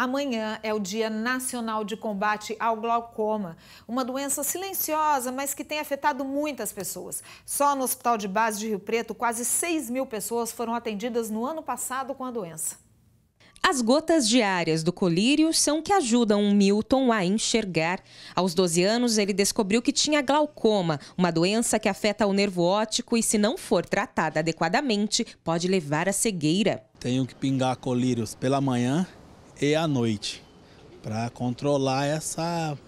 Amanhã é o Dia Nacional de Combate ao Glaucoma, uma doença silenciosa, mas que tem afetado muitas pessoas. Só no Hospital de Base de Rio Preto, quase 6 mil pessoas foram atendidas no ano passado com a doença. As gotas diárias do colírio são que ajudam Milton a enxergar. Aos 12 anos, ele descobriu que tinha glaucoma, uma doença que afeta o nervo óptico e, se não for tratada adequadamente, pode levar à cegueira. Tenho que pingar colírios pela manhã e à noite, para controlar essa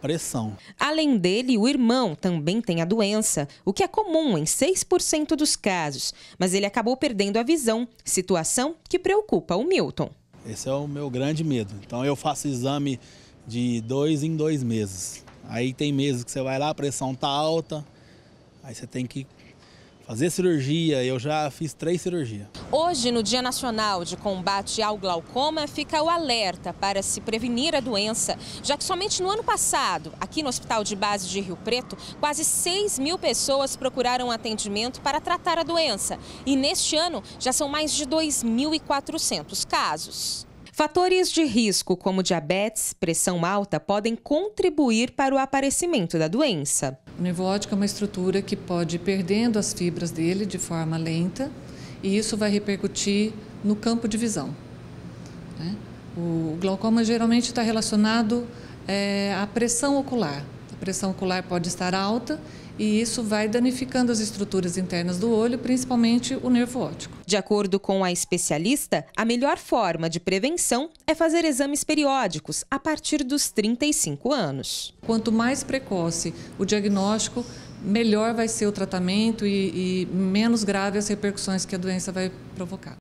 pressão. Além dele, o irmão também tem a doença, o que é comum em 6% dos casos, mas ele acabou perdendo a visão, situação que preocupa o Milton. Esse é o meu grande medo. Então eu faço exame de dois em dois meses. Aí tem meses que você vai lá, a pressão tá alta, aí você tem que fazer cirurgia, eu já fiz três cirurgias. Hoje, no Dia Nacional de Combate ao Glaucoma, fica o alerta para se prevenir a doença, já que somente no ano passado, aqui no Hospital de Base de Rio Preto, quase 6 mil pessoas procuraram atendimento para tratar a doença. E neste ano, já são mais de 2.400 casos. Fatores de risco como diabetes, pressão alta, podem contribuir para o aparecimento da doença. O nervo óptico é uma estrutura que pode ir perdendo as fibras dele de forma lenta e isso vai repercutir no campo de visão. Né? O glaucoma geralmente está relacionado eh, à pressão ocular pressão ocular pode estar alta e isso vai danificando as estruturas internas do olho, principalmente o nervo óptico. De acordo com a especialista, a melhor forma de prevenção é fazer exames periódicos a partir dos 35 anos. Quanto mais precoce o diagnóstico, melhor vai ser o tratamento e, e menos grave as repercussões que a doença vai provocar.